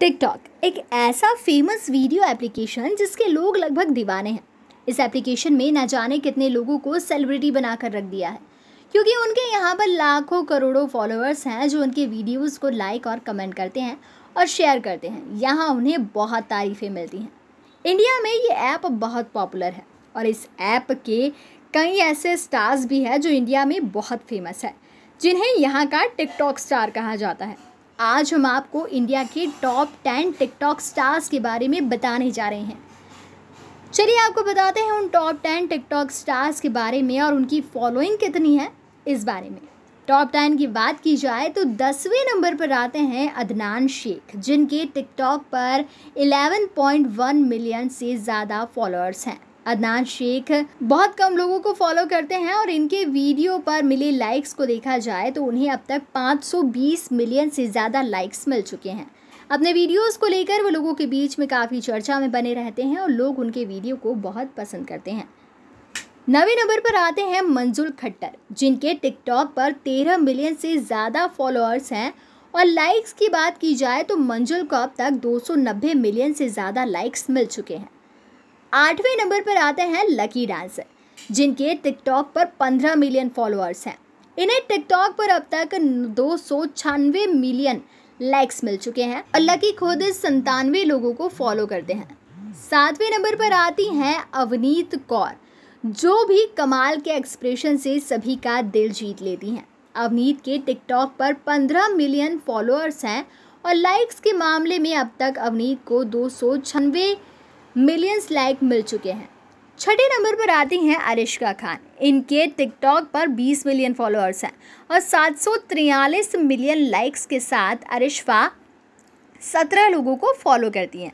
TikTok एक ऐसा famous video application जिसके लोग लगभग दीवाने हैं इस एप्लीकेशन में ना जाने कितने लोगों को सेलिब्रिटी बनाकर रख दिया है क्योंकि उनके यहाँ पर लाखों करोड़ों फॉलोअर्स हैं जो उनके वीडियोस को लाइक और कमेंट करते हैं और शेयर करते हैं यहाँ उन्हें बहुत तारीफ़ें मिलती हैं इंडिया में ये ऐप बहुत पॉपुलर है और इस ऐप के कई ऐसे स्टार्स भी हैं जो इंडिया में बहुत फेमस है जिन्हें यहाँ का टिकटॉक स्टार कहा जाता है आज हम आपको इंडिया के टॉप टेन टिकटॉक स्टार्स के बारे में बताने जा रहे हैं चलिए आपको बताते हैं उन टॉप टेन टिकटॉक स्टार्स के बारे में और उनकी फॉलोइंग कितनी है इस बारे में टॉप टेन की बात की जाए तो दसवें नंबर पर आते हैं अदनान शेख जिनके टिकटॉक पर 11.1 मिलियन से ज़्यादा फॉलोअर्स हैं अदनान शेख बहुत कम लोगों को फॉलो करते हैं और इनके वीडियो पर मिले लाइक्स को देखा जाए तो उन्हें अब तक 520 मिलियन से ज़्यादा लाइक्स मिल चुके हैं अपने वीडियोस को लेकर वो लोगों के बीच में काफ़ी चर्चा में बने रहते हैं और लोग उनके वीडियो को बहुत पसंद करते हैं नवे नंबर पर आते हैं मंजुल खट्टर जिनके टिकटॉक पर तेरह मिलियन से ज़्यादा फॉलोअर्स हैं और लाइक्स की बात की जाए तो मंजुल को अब तक दो मिलियन से ज़्यादा लाइक्स मिल चुके हैं आठवें नंबर पर आते हैं लकी डांसर जिनके टिकटॉक पर 15 मिलियन फॉलोअर्स हैं इन्हें टिकटॉक पर अब तक दो मिलियन लाइक्स मिल चुके हैं और लकी खुद संतानवे लोगों को फॉलो करते हैं सातवें नंबर पर आती हैं अवनीत कौर जो भी कमाल के एक्सप्रेशन से सभी का दिल जीत लेती हैं अवनीत के टिकटॉक पर 15 मिलियन फॉलोअर्स हैं और लाइक्स के मामले में अब तक अवनीत को दो मिलियंस लाइक मिल चुके हैं छठे नंबर पर आती हैं अरिश्का खान इनके टिकटॉक पर 20 मिलियन फॉलोअर्स हैं और सात मिलियन लाइक्स के साथ अरिश्फा सत्रह लोगों को फॉलो करती हैं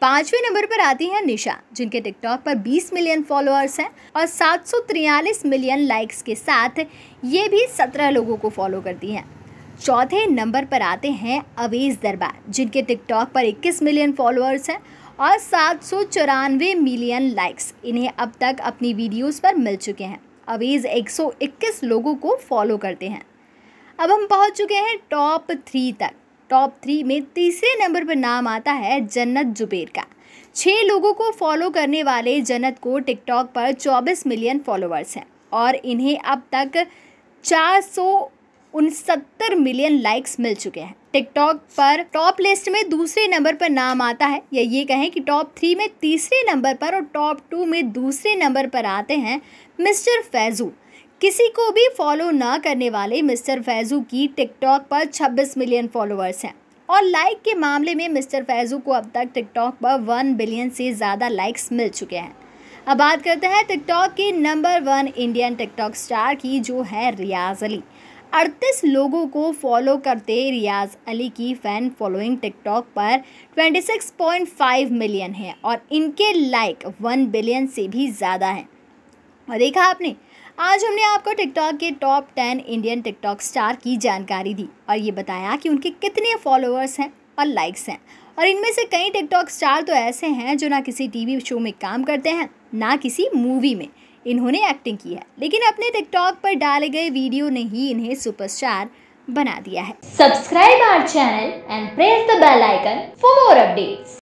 पाँचवें नंबर पर आती हैं निशा जिनके टिकटॉक पर 20 मिलियन फॉलोअर्स हैं और सात मिलियन लाइक्स के साथ ये भी सत्रह लोगों को फॉलो करती हैं चौथे नंबर पर आते हैं अवेज दरबार जिनके टिकटॉक पर 21 मिलियन फॉलोअर्स हैं और सात सौ चौरानवे मिलियन लाइक्स इन्हें अब तक अपनी वीडियोस पर मिल चुके हैं अवेज़ 121 लोगों को फॉलो करते हैं अब हम पहुंच चुके हैं टॉप थ्री तक टॉप थ्री में तीसरे नंबर पर नाम आता है जन्नत जुबेर का छः लोगों को फॉलो करने वाले जन्नत को टिकटॉक पर 24 मिलियन फॉलोअर्स हैं और इन्हें अब तक चार सौ उनसत्तर मिलियन लाइक्स मिल चुके हैं टिकटॉक पर टॉप लिस्ट में दूसरे नंबर पर नाम आता है या ये कहें कि टॉप थ्री में तीसरे नंबर पर और टॉप टू में दूसरे नंबर पर आते हैं मिस्टर फैजू किसी को भी फॉलो ना करने वाले मिस्टर फैजू की टिकटॉक पर 26 मिलियन फॉलोअर्स हैं और लाइक के मामले में मिस्टर फैजू को अब तक टिकटॉक पर 1 बिलियन से ज़्यादा लाइक्स मिल चुके हैं अब बात करते हैं टिकटॉक के number one Indian TikTok star की जो है रियाज अली अड़तीस लोगों को फॉलो करते रियाज अली की फ़ैन फॉलोइंग टिकटॉक पर 26.5 मिलियन है और इनके लाइक 1 बिलियन से भी ज़्यादा हैं और देखा आपने आज हमने आपको टिकटॉक के top ten Indian TikTok star की जानकारी दी और ये बताया कि उनके कितने फॉलोअर्स हैं और लाइक्स हैं और इनमें से कई टिकटॉक स्टार तो ऐसे हैं जो ना किसी टीवी शो में काम करते हैं ना किसी मूवी में इन्होंने एक्टिंग की है लेकिन अपने टिकटॉक पर डाले गए वीडियो ने ही इन्हें सुपरस्टार बना दिया है subscribe our channel and press the bell icon for more updates